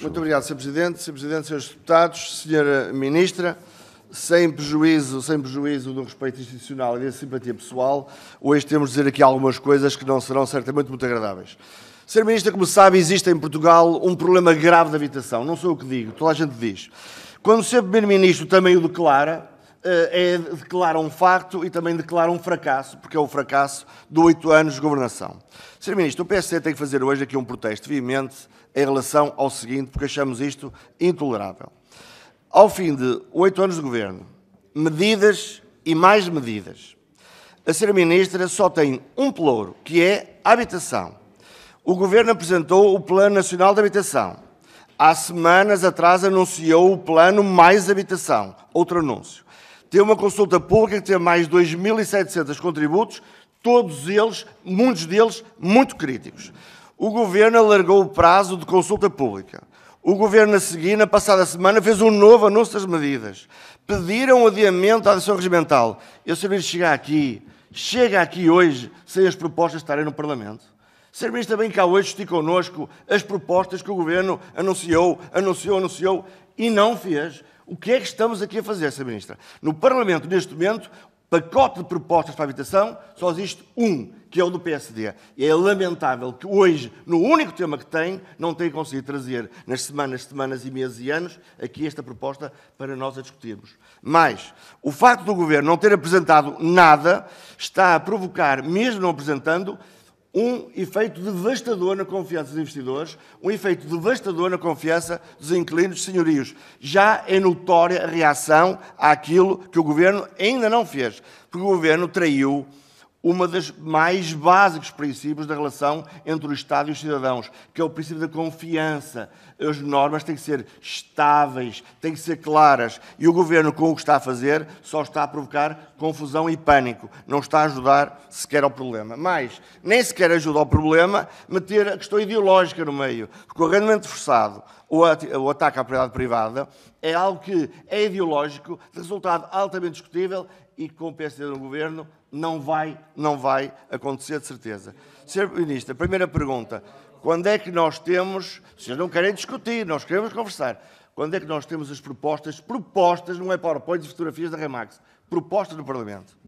Muito obrigado, Sr. Presidente, Sr. Presidente, Srs. Deputados, Sra. Ministra. Sem prejuízo, sem prejuízo do respeito institucional e da simpatia pessoal, hoje temos de dizer aqui algumas coisas que não serão certamente muito agradáveis. Sr. Ministra, como sabe, existe em Portugal um problema grave de habitação. Não sou o que digo, toda a gente diz. Quando o Sr. Primeiro-Ministro também o declara, eh, é, declara um facto e também declara um fracasso, porque é o fracasso de oito anos de governação. Sr. Ministro, o PSD tem que fazer hoje aqui um protesto veemente em relação ao seguinte, porque achamos isto intolerável. Ao fim de oito anos de governo, medidas e mais medidas, a Sra. Ministra só tem um pelouro, que é a habitação. O Governo apresentou o Plano Nacional de Habitação. Há semanas atrás anunciou o Plano Mais Habitação, outro anúncio. Tem uma consulta pública que tem mais de 2.700 contributos, todos eles, muitos deles, muito críticos. O governo alargou o prazo de consulta pública. O governo, a seguir, na passada semana, fez um novo anúncio das medidas. Pediram um adiamento à adição regimental. Eu Ministro, chegar aqui, chega aqui hoje, sem as propostas estarem no Parlamento. Ser Ministro também cá hoje estica connosco as propostas que o Governo anunciou, anunciou, anunciou e não fez. O que é que estamos aqui a fazer, Sra. Ministra? No Parlamento, neste momento, pacote de propostas para a habitação, só existe um, que é o do PSD. E é lamentável que hoje, no único tema que tem, não tenha conseguido trazer, nas semanas, semanas e meses e anos, aqui esta proposta para nós a discutirmos. Mas, o facto do Governo não ter apresentado nada está a provocar, mesmo não apresentando, um efeito devastador na confiança dos investidores, um efeito devastador na confiança dos inquilinos senhorios. Já é notória a reação àquilo que o governo ainda não fez, porque o governo traiu uma das mais básicos princípios da relação entre o Estado e os cidadãos, que é o princípio da confiança. As normas têm que ser estáveis, têm que ser claras, e o governo, com o que está a fazer, só está a provocar confusão e pânico, não está a ajudar sequer ao problema. Mas, nem sequer ajuda ao problema meter a questão ideológica no meio, porque o arrendamento forçado ou o ataque à propriedade privada é algo que é ideológico, de resultado altamente discutível e com o PSD no governo não vai, não vai acontecer de certeza. Sr. Ministro, primeira pergunta. Quando é que nós temos, vocês não querem discutir, nós queremos conversar, quando é que nós temos as propostas, propostas, não é PowerPoint e fotografias da Remax, propostas no Parlamento?